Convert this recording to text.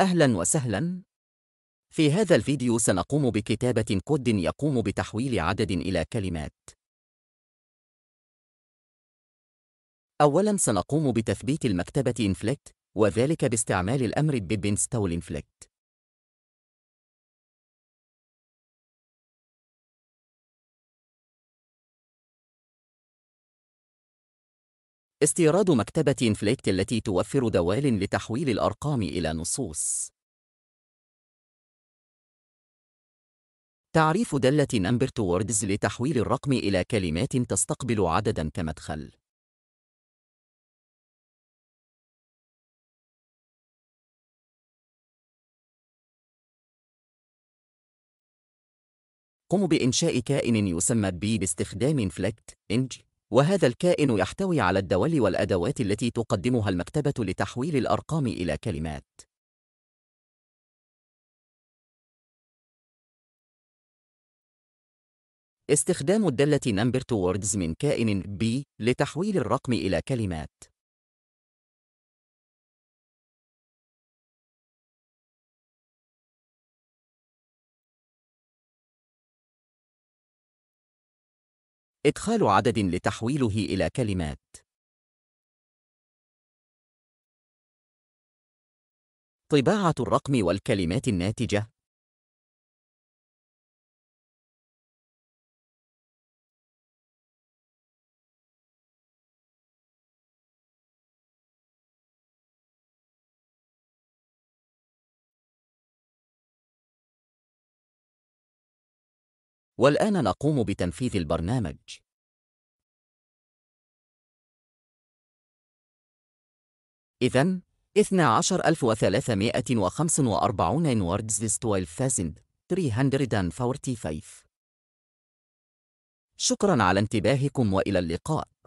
أهلا وسهلا في هذا الفيديو سنقوم بكتابة كود يقوم بتحويل عدد إلى كلمات أولا سنقوم بتثبيت المكتبة inflect وذلك باستعمال الأمر install inflect استيراد مكتبة إنفليكت التي توفر دوال لتحويل الأرقام إلى نصوص. تعريف دالة نمبر to ووردز لتحويل الرقم إلى كلمات تستقبل عددا كمدخل. قم بإنشاء كائن يسمى بي باستخدام Inflect, إنج وهذا الكائن يحتوي على الدوال والأدوات التي تقدمها المكتبة لتحويل الأرقام إلى كلمات استخدام الدالة نمبر توردز من كائن B لتحويل الرقم إلى كلمات إدخال عدد لتحويله إلى كلمات طباعة الرقم والكلمات الناتجة والآن نقوم بتنفيذ البرنامج. إذن 12345 words is 12345. شكرا على انتباهكم وإلى اللقاء.